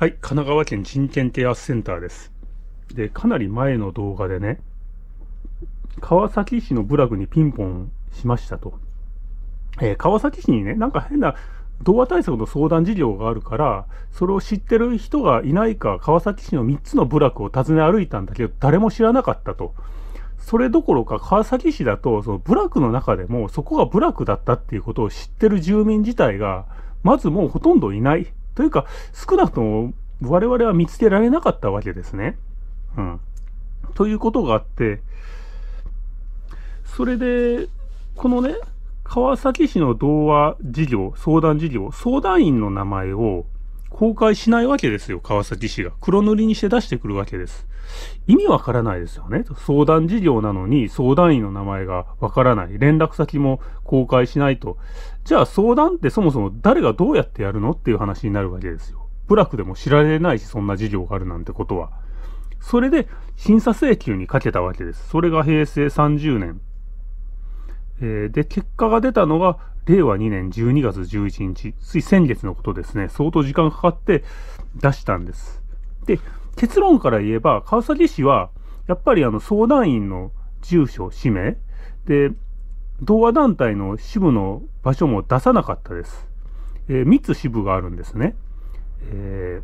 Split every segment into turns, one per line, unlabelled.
はい、神奈川県人権啓発センターです。で、かなり前の動画でね、川崎市の部落にピンポンしましたと。えー、川崎市にね、なんか変な童話対策の相談事業があるから、それを知ってる人がいないか、川崎市の3つの部落を訪ね歩いたんだけど、誰も知らなかったと。それどころか川崎市だと、その部落の中でもそこが部落だったっていうことを知ってる住民自体が、まずもうほとんどいない。というか、少なくとも我々は見つけられなかったわけですね。うん。ということがあって、それで、このね、川崎市の童話事業、相談事業、相談員の名前を、公開しないわけですよ、川崎市が。黒塗りにして出してくるわけです。意味わからないですよね。相談事業なのに相談員の名前がわからない。連絡先も公開しないと。じゃあ相談ってそもそも誰がどうやってやるのっていう話になるわけですよ。部落でも知られないし、そんな事業があるなんてことは。それで審査請求にかけたわけです。それが平成30年えー、で、結果が出たのが、令和2年12月11日、つい先月のことですね、相当時間かかって出したんです。で、結論から言えば、川崎市は、やっぱりあの相談員の住所、氏名、で、同和団体の支部の場所も出さなかったです。えー、3つ支部があるんですね。え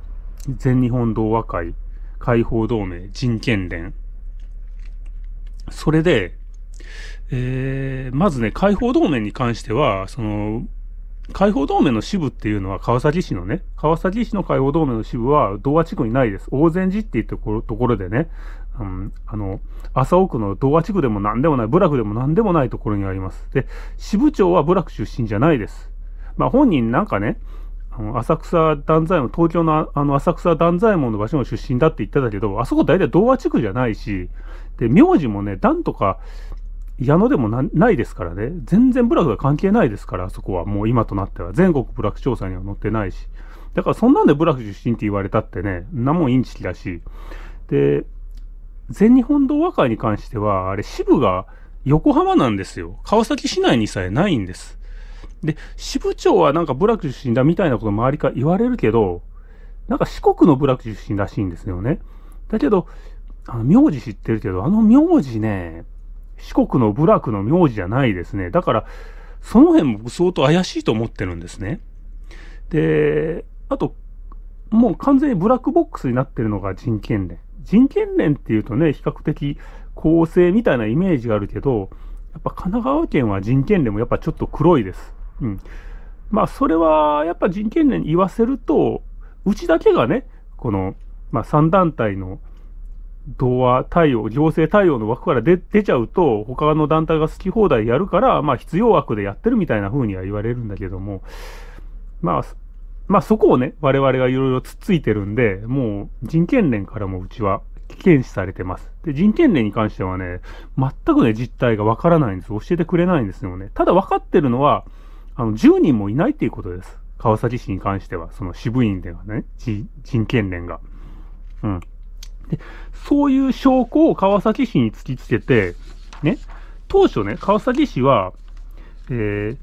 ー、全日本同和会、解放同盟、人権連。それで、えー、まずね、解放同盟に関しては、その、解放同盟の支部っていうのは川崎市のね、川崎市の解放同盟の支部は童話地区にないです。大善寺っていうところところでね、うん、あの、朝奥の童話地区でも何でもない、部落でも何でもないところにあります。で、支部長は部落出身じゃないです。まあ本人なんかね、あの浅草断左衛門、東京のあの浅草断左衛門の場所の出身だって言ってたけど、あそこ大体童話地区じゃないし、で、名字もね、段とか、矢野でもないですからね、全然部落が関係ないですから、そこはもう今となっては、全国部落調査には載ってないし、だからそんなんで部落出身って言われたってね、んなもんインチキだし、で、全日本同和会に関しては、あれ、支部が横浜なんですよ。川崎市内にさえないんです。で、支部長はなんか部落出身だみたいなこと周りから言われるけど、なんか四国の部落出身らしいんですよね。だけど、あの名字知ってるけど、あの名字ね、四国の部落の名字じゃないですね。だから、その辺も相当怪しいと思ってるんですね。で、あと、もう完全にブラックボックスになってるのが人権連。人権連っていうとね、比較的公正みたいなイメージがあるけど、やっぱ神奈川県は人権連もやっぱちょっと黒いです。うん。まあ、それはやっぱ人権連に言わせると、うちだけがね、この、まあ、3団体の同和対応、行政対応の枠から出ちゃうと、他の団体が好き放題やるから、まあ必要枠でやってるみたいな風には言われるんだけども、まあ、まあそこをね、我々がいろいろつっついてるんで、もう人権連からもうちは危険視されてます。で、人権連に関してはね、全くね、実態がわからないんです。教えてくれないんですよね。ただ分かってるのは、あの、10人もいないっていうことです。川崎市に関しては、その支部員ではね、人権連が。うん。で、そういう証拠を川崎市に突きつけて、ね、当初ね、川崎市は、えー、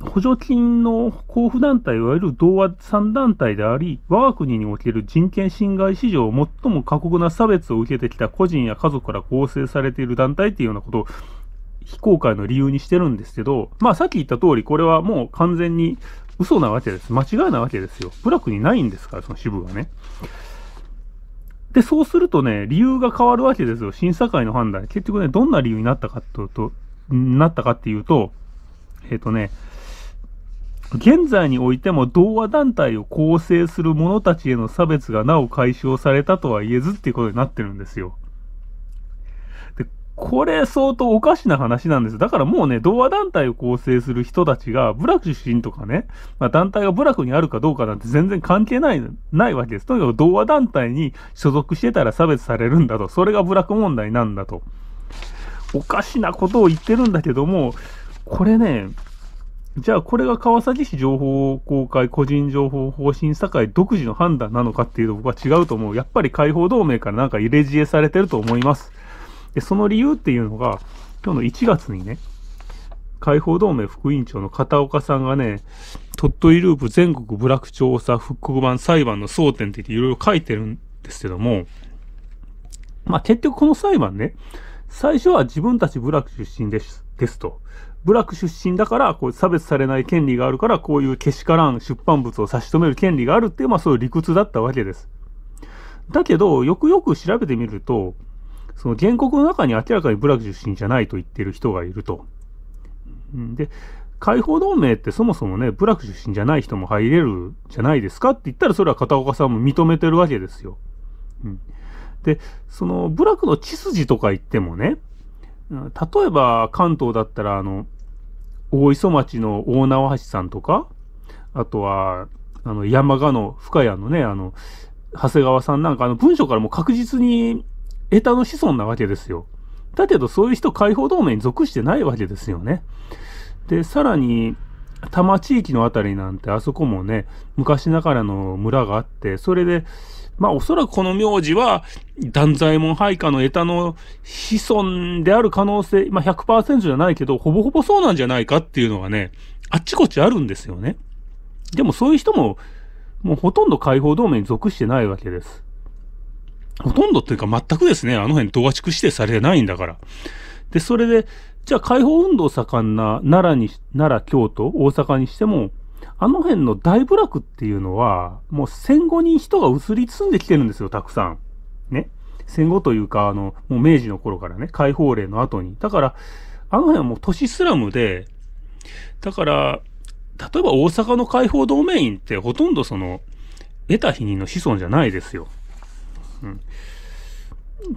補助金の交付団体、いわゆる同和3団体であり、我が国における人権侵害史上最も過酷な差別を受けてきた個人や家族から構成されている団体っていうようなことを非公開の理由にしてるんですけど、まあさっき言った通り、これはもう完全に嘘なわけです。間違いなわけですよ。部落にないんですから、その支部はね。で、そうするとね、理由が変わるわけですよ。審査会の判断。結局ね、どんな理由になったかと、となったかっていうと、えっ、ー、とね、現在においても同和団体を構成する者たちへの差別がなお解消されたとは言えずっていうことになってるんですよ。これ相当おかしな話なんです。だからもうね、童話団体を構成する人たちが、部落出身とかね、まあ、団体が部落にあるかどうかなんて全然関係ない、ないわけです。とにかく童話団体に所属してたら差別されるんだと。それが部落問題なんだと。おかしなことを言ってるんだけども、これね、じゃあこれが川崎市情報公開個人情報法針査会独自の判断なのかっていうと僕は違うと思う。やっぱり解放同盟からなんか入れ知恵されてると思います。で、その理由っていうのが、今日の1月にね、解放同盟副委員長の片岡さんがね、鳥取ループ全国部落調査復刻版裁判の争点っていろいろ書いてるんですけども、まあ結局この裁判ね、最初は自分たち部落出身です、ですと。部落出身だから、こう差別されない権利があるから、こういうけしからん出版物を差し止める権利があるっていう、まあそういう理屈だったわけです。だけど、よくよく調べてみると、その原告の中に明らかに部落出身じゃないと言ってる人がいると。で、解放同盟ってそもそもね、部落出身じゃない人も入れるじゃないですかって言ったら、それは片岡さんも認めてるわけですよ。うん、で、その部落の血筋とか言ってもね、例えば関東だったら、あの、大磯町の大縄橋さんとか、あとは、あの、山鹿の深谷のね、あの、長谷川さんなんか、あの、文書からも確実にエタの子孫なわけですよ。だけどそういう人解放同盟に属してないわけですよね。で、さらに、多摩地域のあたりなんてあそこもね、昔ながらの村があって、それで、まあおそらくこの名字は、断左衛門配下のたの子孫である可能性、まあ100%じゃないけど、ほぼほぼそうなんじゃないかっていうのがね、あっちこっちあるんですよね。でもそういう人も、もうほとんど解放同盟に属してないわけです。ほとんどというか全くですね、あの辺東区指定されてないんだから。で、それで、じゃあ解放運動盛んな奈良に、奈良、京都、大阪にしても、あの辺の大部落っていうのは、もう戦後に人が移り住んできてるんですよ、たくさん。ね。戦後というか、あの、もう明治の頃からね、解放令の後に。だから、あの辺はもう都市スラムで、だから、例えば大阪の解放同盟員ってほとんどその、得た否認の子孫じゃないですよ。うん。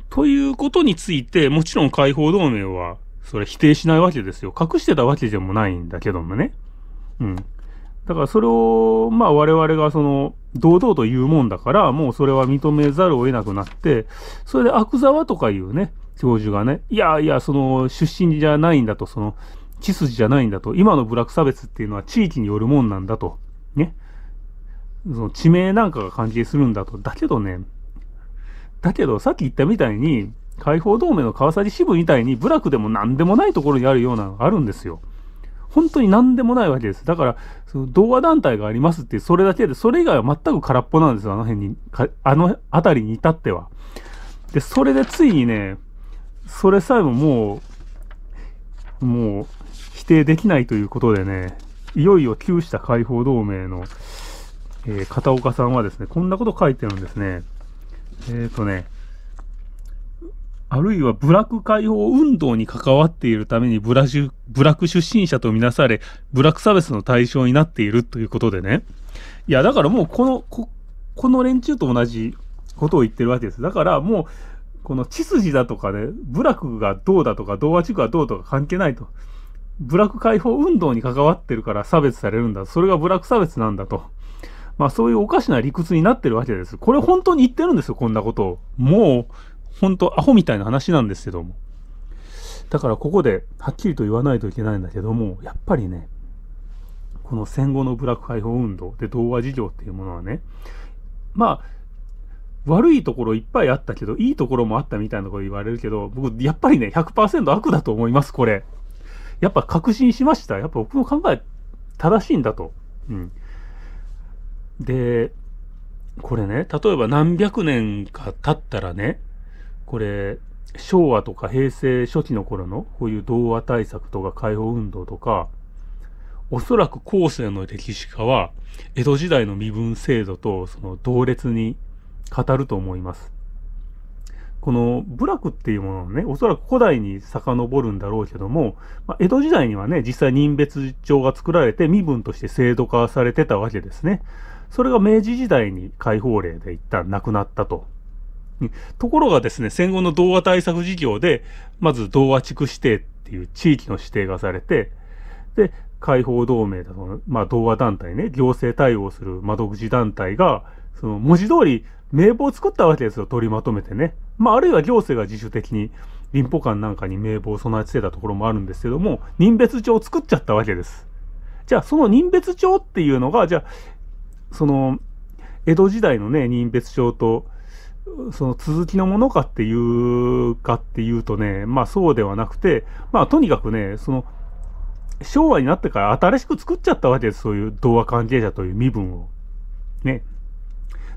ということについて、もちろん解放同盟は、それ否定しないわけですよ。隠してたわけでもないんだけどもね。うん。だからそれを、まあ我々がその、堂々と言うもんだから、もうそれは認めざるを得なくなって、それで悪沢とかいうね、教授がね、いやいや、その、出身じゃないんだと、その、血筋じゃないんだと、今の部落差別っていうのは地域によるもんなんだと、ね。その地名なんかが関係するんだと。だけどね、だけど、さっき言ったみたいに、解放同盟の川崎支部みたいに、部落でも何でもないところにあるようなのがあるんですよ。本当に何でもないわけです。だから、その同和団体がありますって、それだけで、それ以外は全く空っぽなんですよ、あの辺に、あの辺りに至っては。で、それでついにね、それさえももう、もう、否定できないということでね、いよいよ旧した解放同盟の、えー、片岡さんはですね、こんなこと書いてるんですね。えっ、ー、とね、あるいはブラック解放運動に関わっているためにブラジブラック出身者とみなされ、ブラック差別の対象になっているということでね。いや、だからもうこの、ここの連中と同じことを言ってるわけです。だからもう、この血筋だとかね、部落がどうだとか、童話地区がどうとか関係ないと。部落解放運動に関わってるから差別されるんだ。それがブラック差別なんだと。まあそういうおかしな理屈になってるわけです。これ本当に言ってるんですよ、こんなことを。もう、本当アホみたいな話なんですけども。だからここではっきりと言わないといけないんだけども、やっぱりね、この戦後のブラック解放運動で童話事情っていうものはね、まあ、悪いところいっぱいあったけど、いいところもあったみたいなこと言われるけど、僕、やっぱりね、100%悪だと思います、これ。やっぱ確信しました。やっぱ僕の考え、正しいんだと。うん。で、これね、例えば何百年か経ったらね、これ、昭和とか平成初期の頃の、こういう童話対策とか解放運動とか、おそらく後世の歴史家は、江戸時代の身分制度と、その同列に語ると思います。この部落っていうものね、おそらく古代に遡るんだろうけども、まあ、江戸時代にはね、実際人別帳が作られて身分として制度化されてたわけですね。それが明治時代に解放令で一旦なくなったと。ところがですね、戦後の童話対策事業で、まず童話地区指定っていう地域の指定がされて、で、解放同盟だと、まあ童話団体ね、行政対応する窓口団体が、その文字通り名簿を作ったわけですよ、取りまとめてね。まああるいは行政が自主的に林保官なんかに名簿を備えてたところもあるんですけども、任別帳を作っちゃったわけです。じゃあその任別帳っていうのが、じゃあその、江戸時代のね、人別症と、その続きのものかっていうかっていうとね、まあそうではなくて、まあとにかくね、その、昭和になってから新しく作っちゃったわけです、そういう童話関係者という身分を。ね。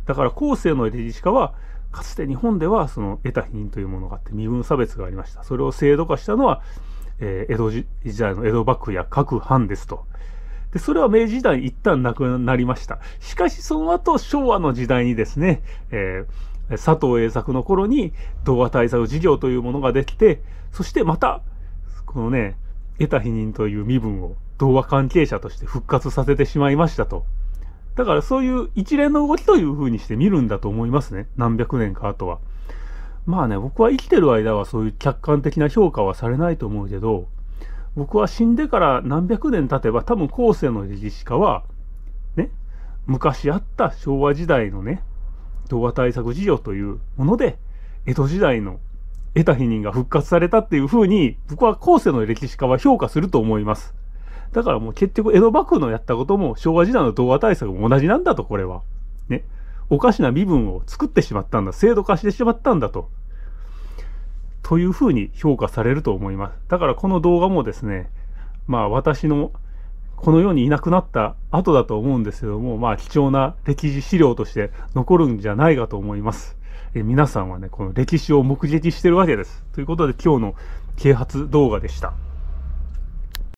だから後世のエデジシカは、かつて日本ではその得た品というものがあって身分差別がありました。それを制度化したのは、えー、江戸時代の江戸幕府や各藩ですと。で、それは明治時代一旦なくなりました。しかしその後、昭和の時代にですね、えー、佐藤栄作の頃に童話対策事業というものができて、そしてまた、このね、得た否認という身分を童話関係者として復活させてしまいましたと。だからそういう一連の動きというふうにして見るんだと思いますね。何百年か後は。まあね、僕は生きてる間はそういう客観的な評価はされないと思うけど、僕は死んでから何百年経てば多分後世の歴史家は、ね、昔あった昭和時代のね、童話対策事業というもので、江戸時代の得た否認が復活されたっていう風に、僕は後世の歴史家は評価すると思います。だからもう結局江戸幕府のやったことも昭和時代の童話対策も同じなんだと、これは。ね。おかしな身分を作ってしまったんだ。制度化してしまったんだと。というふうに評価されると思います。だからこの動画もですね、まあ私のこの世にいなくなった後だと思うんですけども、まあ貴重な歴史資料として残るんじゃないかと思います。え皆さんはね、この歴史を目撃してるわけです。ということで今日の啓発動画でした。